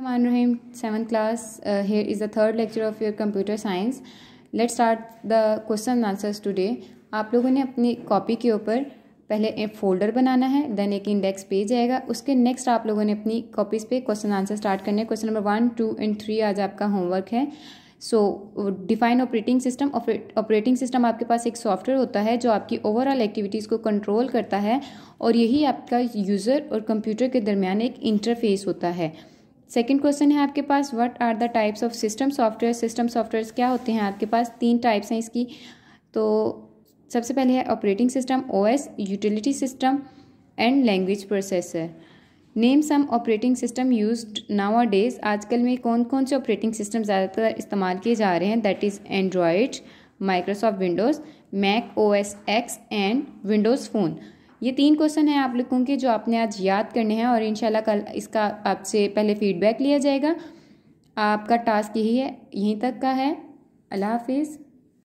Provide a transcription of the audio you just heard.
मान 7th seven class here is the third lecture of your computer science let start the question answers today आप लोगों ने अपनी copy के ऊपर पहले एक फोल्डर बनाना है देन एक इंडेक्स पेज आएगा उसके नेक्स्ट आप लोगों ने अपनी कॉपीज़ पे क्वेश्चन आंसर स्टार्ट करने question number one two and three आज आपका होमवर्क है so define operating system operating system आपके पास एक सॉफ्टवेयर होता है जो आपकी ओवरऑल एक्टिविटीज़ को कंट्रोल करता है और यही आपका यूज़र और कंप्यूटर के दरमियान एक इंटरफेस होता है सेकेंड क्वेश्चन है आपके पास what are the types of system software system software क्या होते हैं आपके पास तीन टाइप्स हैं इसकी तो सबसे पहले है operating system OS utility system and language processor name some operating system use nowadays आजकल में कौन कौन से ऑपरेटिंग सिस्टम ज़्यादातर इस्तेमाल किए जा रहे हैं that is Android Microsoft Windows Mac O S X and Windows phone ये तीन क्वेश्चन हैं आप लोगों के जो आपने आज याद करने हैं और इंशाल्लाह कल इसका आपसे पहले फीडबैक लिया जाएगा आपका टास्क यही है यहीं तक का है अल्लाह हाफिज़